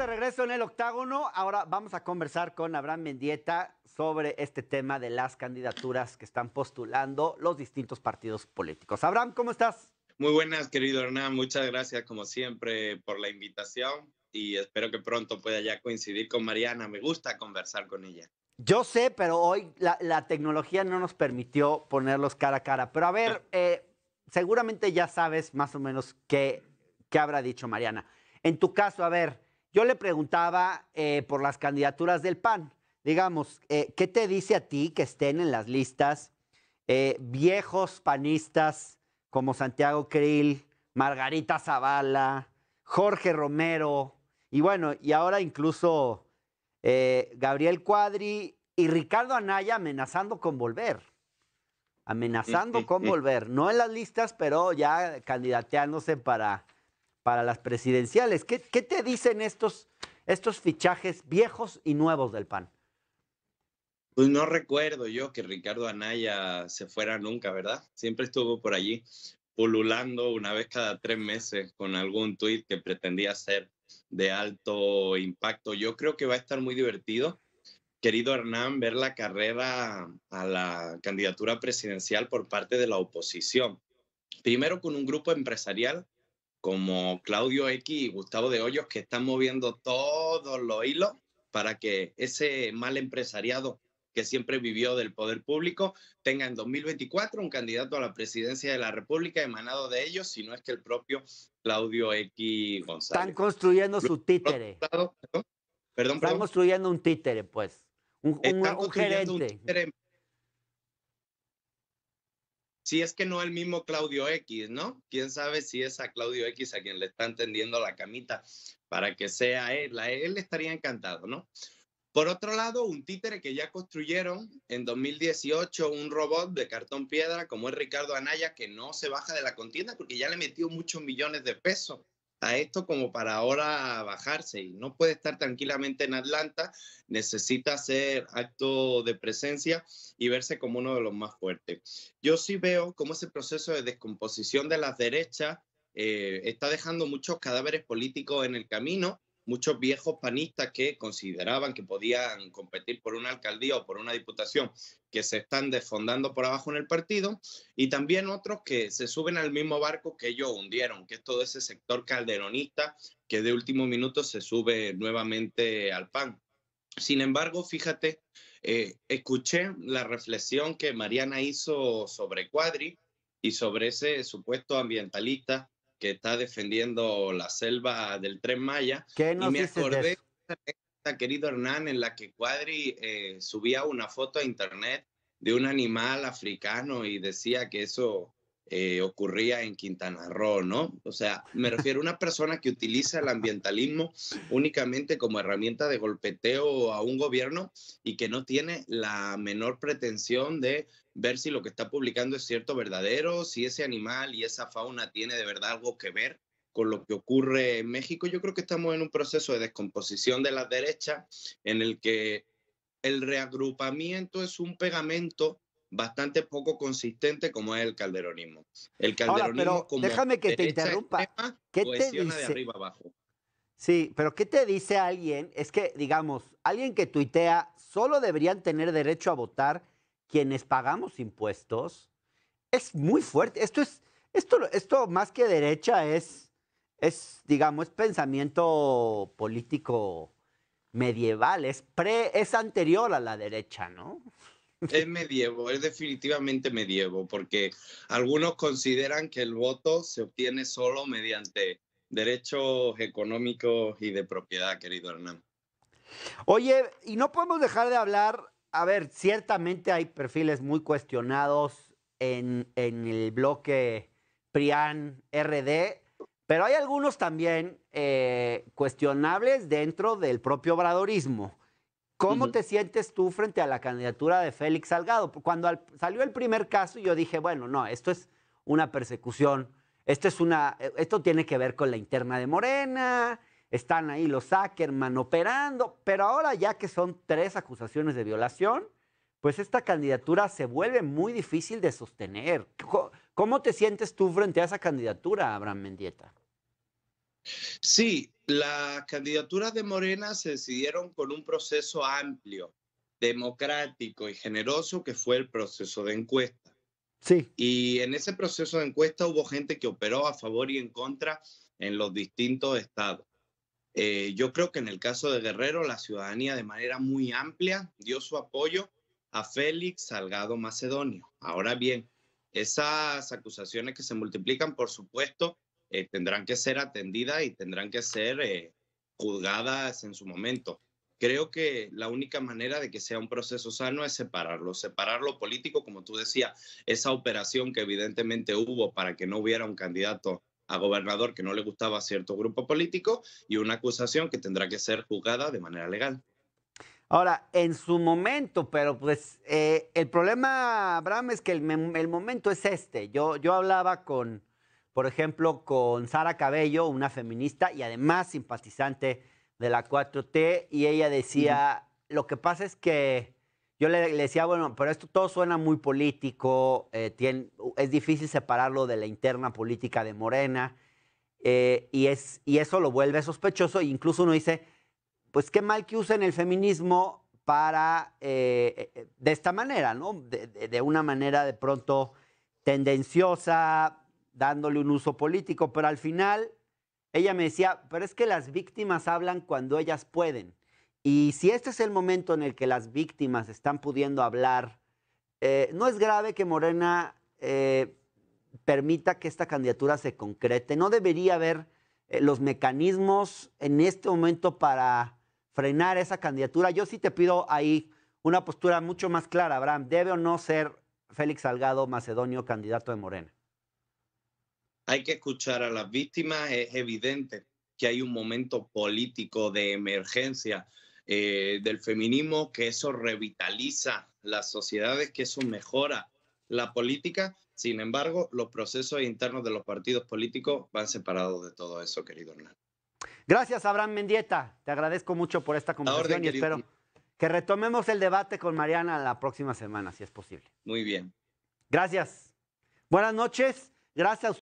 de regreso en el octágono. Ahora vamos a conversar con Abraham Mendieta sobre este tema de las candidaturas que están postulando los distintos partidos políticos. Abraham, ¿cómo estás? Muy buenas, querido Hernán. Muchas gracias, como siempre, por la invitación y espero que pronto pueda ya coincidir con Mariana. Me gusta conversar con ella. Yo sé, pero hoy la, tecnología no nos permitió ponerlos cara a cara. Pero a ver, eh, seguramente ya sabes más o menos qué, qué habrá dicho Mariana. En tu caso, a ver, yo le preguntaba eh, por las candidaturas del PAN. Digamos, eh, ¿qué te dice a ti que estén en las listas eh, viejos panistas como Santiago Krill, Margarita Zavala, Jorge Romero, y bueno, y ahora incluso Gabriel Cuadri y Ricardo Anaya amenazando con volver? Amenazando con volver, no en las listas, pero ya candidateándose para para las presidenciales. ¿Qué, te dicen estos, estos fichajes viejos y nuevos del PAN? Pues no recuerdo yo que Ricardo Anaya se fuera nunca, ¿verdad? Siempre estuvo por allí pululando una vez cada tres meses con algún tuit que pretendía ser de alto impacto. Yo creo que va a estar muy divertido, querido Hernán, ver la carrera a la candidatura presidencial por parte de la oposición. Primero con un grupo empresarial como Claudio X y Gustavo de Hoyos, que están moviendo todos los hilos para que ese mal empresariado que siempre vivió del poder público tenga en 2024 un candidato a la presidencia de la República emanado de ellos, si no es que el propio Claudio X González. Están construyendo su títere. Perdón, perdón, Están construyendo un títere, pues. Un, gerente si es que no el mismo Claudio X, ¿no? Quién sabe si es a Claudio X a quien le están tendiendo la camita para que sea él. él estaría encantado, ¿no? Por otro lado, un títere que ya construyeron en 2018, un robot de cartón piedra como es Ricardo Anaya, que no se baja de la contienda porque ya le metió muchos millones de pesos a esto como para ahora bajarse y no puede estar tranquilamente en Atlanta, necesita hacer acto de presencia y verse como uno de los más fuertes. Yo sí veo cómo ese proceso de descomposición de las derechas eh, está dejando muchos cadáveres políticos en el camino muchos viejos panistas que consideraban que podían competir por una alcaldía o por una diputación que se están desfondando por abajo en el partido y también otros que se suben al mismo barco que ellos hundieron, que es todo ese sector calderonista que de último minuto se sube nuevamente al pan. Sin embargo, fíjate, eh, escuché la reflexión que Mariana hizo sobre Cuadri y sobre ese supuesto ambientalista que está defendiendo la selva del Tren Maya. y me acordé de querido Hernán, en la que Cuadri eh, subía una foto a internet de un animal africano y decía que eso eh, ocurría en Quintana Roo, ¿no? O sea, me refiero a una persona que utiliza el ambientalismo únicamente como herramienta de golpeteo a un gobierno y que no tiene la menor pretensión de ver si lo que está publicando es cierto verdadero, si ese animal y esa fauna tiene de verdad algo que ver con lo que ocurre en México. Yo creo que estamos en un proceso de descomposición de la derecha en el que el reagrupamiento es un pegamento bastante poco consistente como es el calderonismo. El calderonismo como déjame que te interrumpa. ¿Qué te dice? abajo. Sí, pero ¿qué te dice alguien? Es que, digamos, alguien que tuitea, solo deberían tener derecho a votar quienes pagamos impuestos. Es muy fuerte. Esto es, esto, esto más que derecha es, es, digamos, es pensamiento político medieval, es, pre, es anterior a la derecha, ¿no? Es medievo, es definitivamente medievo, porque algunos consideran que el voto se obtiene solo mediante derechos económicos y de propiedad, querido Hernán. Oye, y no podemos dejar de hablar, a ver, ciertamente hay perfiles muy cuestionados en, el bloque PRIAN RD, pero hay algunos también eh, cuestionables dentro del propio obradorismo. ¿Cómo te sientes tú frente a la candidatura de Félix Salgado? Cuando salió el primer caso, yo dije, bueno, no, esto es una persecución, esto, es una, esto tiene que ver con la interna de Morena, están ahí los Ackerman operando, pero ahora ya que son tres acusaciones de violación, pues esta candidatura se vuelve muy difícil de sostener. ¿Cómo te sientes tú frente a esa candidatura, Abraham Mendieta? Sí, las candidaturas de Morena se decidieron con un proceso amplio, democrático y generoso que fue el proceso de encuesta. Sí. Y en ese proceso de encuesta hubo gente que operó a favor y en contra en los distintos estados. Eh, yo creo que en el caso de Guerrero, la ciudadanía de manera muy amplia dio su apoyo a Félix Salgado Macedonio. Ahora bien, esas acusaciones que se multiplican, por supuesto, eh, tendrán que ser atendidas y tendrán que ser eh, juzgadas en su momento. Creo que la única manera de que sea un proceso sano es separarlo, separarlo lo político, como tú decías, esa operación que evidentemente hubo para que no hubiera un candidato a gobernador que no le gustaba a cierto grupo político y una acusación que tendrá que ser juzgada de manera legal. Ahora, en su momento, pero pues eh, el problema, Abraham, es que el, momento es este. Yo, yo hablaba con, por ejemplo, con Sara Cabello, una feminista y además simpatizante de la 4T, y ella decía, lo que pasa es que yo le, decía, bueno, pero esto todo suena muy político, eh, es difícil separarlo de la interna política de Morena, eh, y, es, y eso lo vuelve sospechoso, e incluso uno dice, pues qué mal que usen el feminismo para, eh, de esta manera, ¿no? de una manera de pronto tendenciosa, dándole un uso político, pero al final ella me decía, pero es que las víctimas hablan cuando ellas pueden. Y si este es el momento en el que las víctimas están pudiendo hablar, eh, no es grave que Morena eh, permita que esta candidatura se concrete. No debería haber eh, los mecanismos en este momento para frenar esa candidatura. Yo sí te pido ahí una postura mucho más clara, Abraham. ¿Debe o no ser Félix Salgado Macedonio candidato de Morena? Hay que escuchar a las víctimas. Es evidente que hay un momento político de emergencia eh, del feminismo, que eso revitaliza las sociedades, que eso mejora la política. Sin embargo, los procesos internos de los partidos políticos van separados de todo eso, querido Hernán. Gracias, Abraham Mendieta. Te agradezco mucho por esta conversación y espero que retomemos el debate con Mariana la próxima semana, si es posible. Muy bien. Gracias. Buenas noches. Gracias.